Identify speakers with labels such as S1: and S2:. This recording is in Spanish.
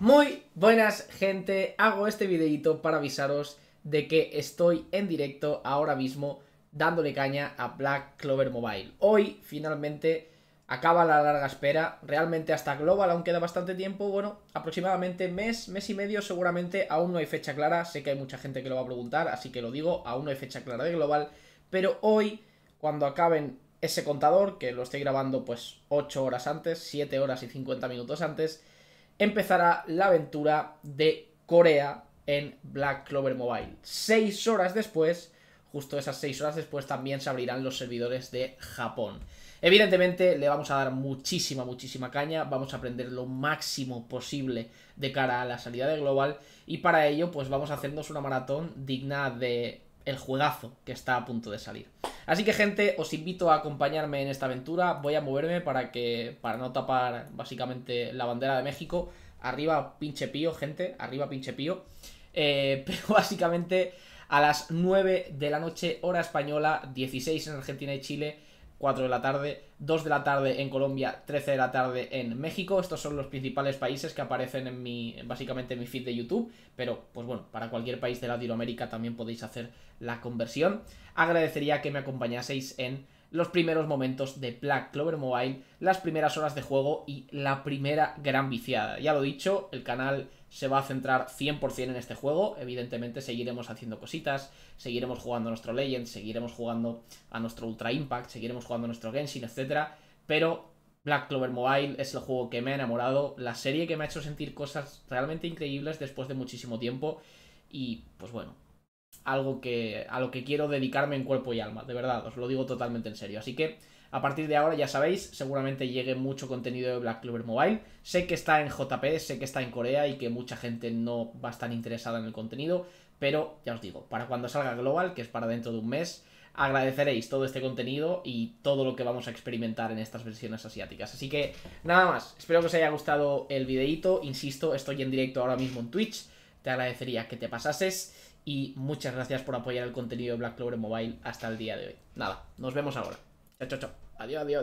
S1: Muy buenas gente, hago este videito para avisaros de que estoy en directo ahora mismo dándole caña a Black Clover Mobile. Hoy finalmente acaba la larga espera, realmente hasta Global aún queda bastante tiempo, bueno, aproximadamente mes, mes y medio seguramente, aún no hay fecha clara, sé que hay mucha gente que lo va a preguntar, así que lo digo, aún no hay fecha clara de Global, pero hoy, cuando acaben ese contador, que lo estoy grabando pues 8 horas antes, 7 horas y 50 minutos antes, empezará la aventura de Corea en Black Clover Mobile. Seis horas después, justo esas seis horas después, también se abrirán los servidores de Japón. Evidentemente le vamos a dar muchísima, muchísima caña, vamos a aprender lo máximo posible de cara a la salida de Global y para ello pues vamos a hacernos una maratón digna de el juegazo que está a punto de salir. Así que gente, os invito a acompañarme en esta aventura. Voy a moverme para que para no tapar básicamente la bandera de México. Arriba pinche pío, gente, arriba pinche pío. Eh, pero básicamente a las 9 de la noche hora española, 16 en Argentina y Chile 4 de la tarde, 2 de la tarde en Colombia, 13 de la tarde en México. Estos son los principales países que aparecen en mi, básicamente en mi feed de YouTube, pero pues bueno, para cualquier país de Latinoamérica también podéis hacer la conversión. Agradecería que me acompañaseis en los primeros momentos de Black Clover Mobile, las primeras horas de juego y la primera gran viciada. Ya lo he dicho, el canal se va a centrar 100% en este juego, evidentemente seguiremos haciendo cositas, seguiremos jugando a nuestro Legend, seguiremos jugando a nuestro Ultra Impact, seguiremos jugando a nuestro Genshin, etc. Pero Black Clover Mobile es el juego que me ha enamorado, la serie que me ha hecho sentir cosas realmente increíbles después de muchísimo tiempo y pues bueno, algo que, a lo que quiero dedicarme en cuerpo y alma, de verdad, os lo digo totalmente en serio. Así que a partir de ahora, ya sabéis, seguramente llegue mucho contenido de Black Clover Mobile. Sé que está en JP, sé que está en Corea y que mucha gente no va a estar interesada en el contenido, pero ya os digo, para cuando salga Global, que es para dentro de un mes, agradeceréis todo este contenido y todo lo que vamos a experimentar en estas versiones asiáticas. Así que nada más, espero que os haya gustado el videito. insisto, estoy en directo ahora mismo en Twitch, te agradecería que te pasases y muchas gracias por apoyar el contenido de Black Clover Mobile hasta el día de hoy. Nada, nos vemos ahora. Chao, chao, chao. Adiós, adiós.